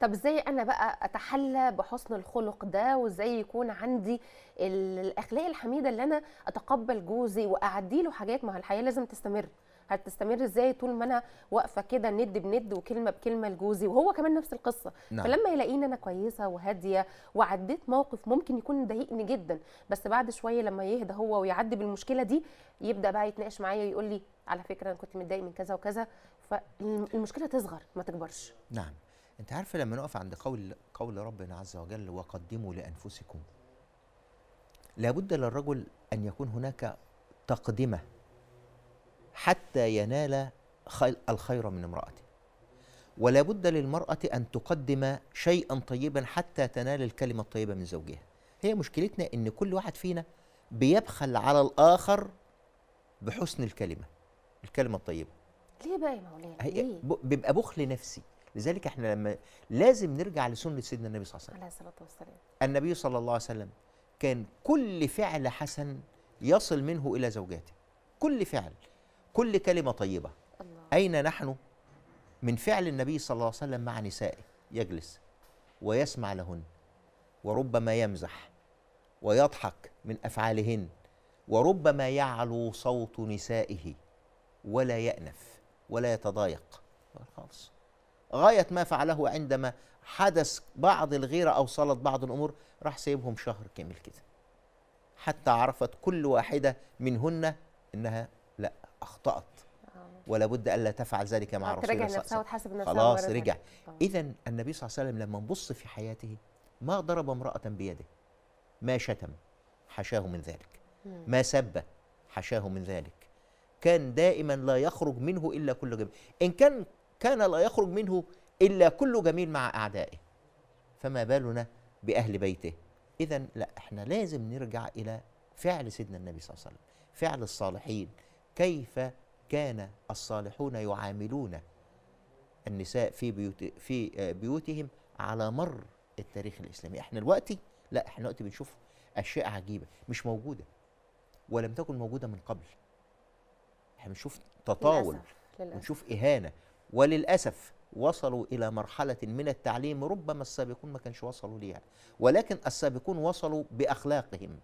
طب ازاي انا بقى اتحلى بحسن الخلق ده وازاي يكون عندي الاخلاق الحميده اللي انا اتقبل جوزي واعدي له حاجات ما الحياه لازم تستمر هتستمر ازاي طول ما انا واقفه كده ند بند وكلمه بكلمه لجوزي وهو كمان نفس القصه نعم. فلما يلاقيني انا كويسه وهاديه وعديت موقف ممكن يكون ضايقني جدا بس بعد شويه لما يهدى هو ويعدي بالمشكله دي يبدا بقى يتناقش معايا ويقول لي على فكره انا كنت متضايق من كذا وكذا فالمشكله تصغر ما تكبرش نعم انت عارفه لما نقف عند قول قول ربنا عز وجل وقدموا لانفسكم لابد للرجل ان يكون هناك تقدمه حتى ينال الخير من امراته ولا بد للمراه ان تقدم شيئا طيبا حتى تنال الكلمه الطيبه من زوجها هي مشكلتنا ان كل واحد فينا بيبخل على الاخر بحسن الكلمه الكلمه الطيبه ليه بقى يا مولانا بيبقى بخل نفسي لذلك احنا لما لازم نرجع لسنه سيدنا النبي صلى الله عليه وسلم عليه الصلاه والسلام النبي صلى الله عليه وسلم كان كل فعل حسن يصل منه الى زوجاته كل فعل كل كلمه طيبه الله. اين نحن من فعل النبي صلى الله عليه وسلم مع نسائه يجلس ويسمع لهن وربما يمزح ويضحك من افعالهن وربما يعلو صوت نسائه ولا يأنف ولا يتضايق خالص غاية ما فعله عندما حدث بعض الغيرة أو صلت بعض الأمور راح سيبهم شهر كامل كده حتى عرفت كل واحدة منهن أنها لا أخطأت آه. ولا بد ألا تفعل ذلك مع آه، رسول الله صلى الله عليه وسلم خلاص رجع آه. إذا النبي صلى الله عليه وسلم لما نبص في حياته ما ضرب امرأة بيده ما شتم حشاه من ذلك ما سب حشاه من ذلك كان دائما لا يخرج منه إلا كل جميل إن كان كان لا يخرج منه إلا كل جميل مع أعدائه فما بالنا بأهل بيته إذا لا إحنا لازم نرجع إلى فعل سيدنا النبي صلى الله عليه وسلم فعل الصالحين كيف كان الصالحون يعاملون النساء في بيوت في آه، بيوتهم على مر التاريخ الاسلامي احنا دلوقتي لا احنا دلوقتي بنشوف اشياء عجيبه مش موجوده ولم تكن موجوده من قبل احنا بنشوف تطاول ونشوف اهانه وللاسف وصلوا الى مرحله من التعليم ربما السابقون ما كانش وصلوا ليها ولكن السابقون وصلوا باخلاقهم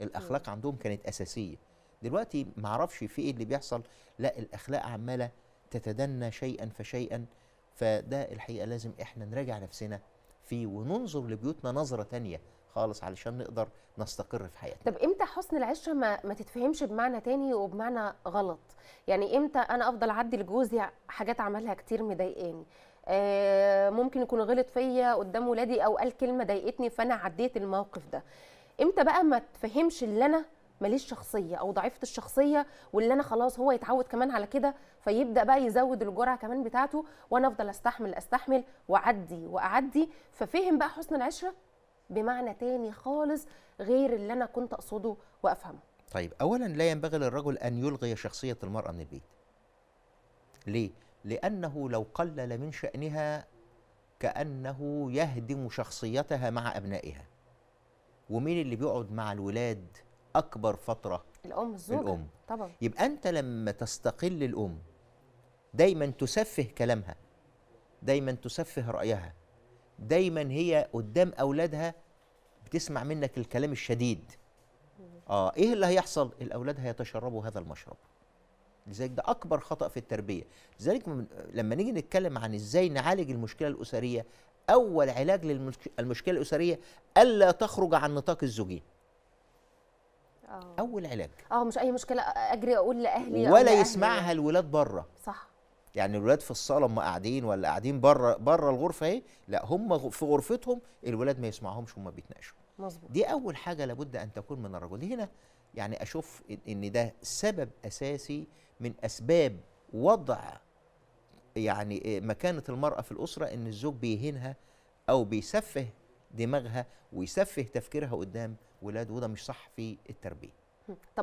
الاخلاق عندهم كانت اساسيه دلوقتي معرفش في ايه اللي بيحصل لا الاخلاق عماله تتدنى شيئا فشيئا فده الحقيقه لازم احنا نراجع نفسنا فيه وننظر لبيوتنا نظره تانية خالص علشان نقدر نستقر في حياتنا طب امتى حسن العشره ما, ما تتفهمش بمعنى تاني وبمعنى غلط يعني امتى انا افضل اعدي لجوزي حاجات عملها كتير مضايقاني آه ممكن يكون غلط فيا قدام ولادي او قال كلمه ضايقتني فانا عديت الموقف ده امتى بقى ما تفهمش اللي انا ماليش شخصيه او ضعيفه الشخصيه واللي انا خلاص هو يتعود كمان على كده فيبدا بقى يزود الجرعه كمان بتاعته وانا افضل استحمل استحمل واعدي واعدي ففهم بقى حسن العشره بمعنى تاني خالص غير اللي انا كنت اقصده وافهمه طيب اولا لا ينبغي للرجل ان يلغي شخصيه المراه من البيت ليه لانه لو قلل من شانها كانه يهدم شخصيتها مع ابنائها ومين اللي بيقعد مع الولاد اكبر فتره الام الزوجه الام طبعا يبقى انت لما تستقل الام دايما تسفه كلامها دايما تسفه رايها دايما هي قدام اولادها بتسمع منك الكلام الشديد اه ايه اللي هيحصل الاولاد هيتشربوا هذا المشرب لذلك ده اكبر خطا في التربيه لذلك لما نيجي نتكلم عن ازاي نعالج المشكله الاسريه اول علاج للمشكله الاسريه الا تخرج عن نطاق الزوجين أوه. اول علاج اه مش اي مشكله اجري اقول لاهلي ولا يسمعها الولاد بره صح يعني الولاد في الصاله هم قاعدين ولا قاعدين بره بره الغرفه اهي لا هم في غرفتهم الولاد ما يسمعهمش هم بيتناقشوا مظبوط دي اول حاجه لابد ان تكون من الرجل هنا يعني اشوف ان ده سبب اساسي من اسباب وضع يعني آه، مكانه المراه في الاسره ان الزوج بيهينها او بيسفه دماغها ويسفه تفكيرها قدام ولاده وده مش صح في التربيه طب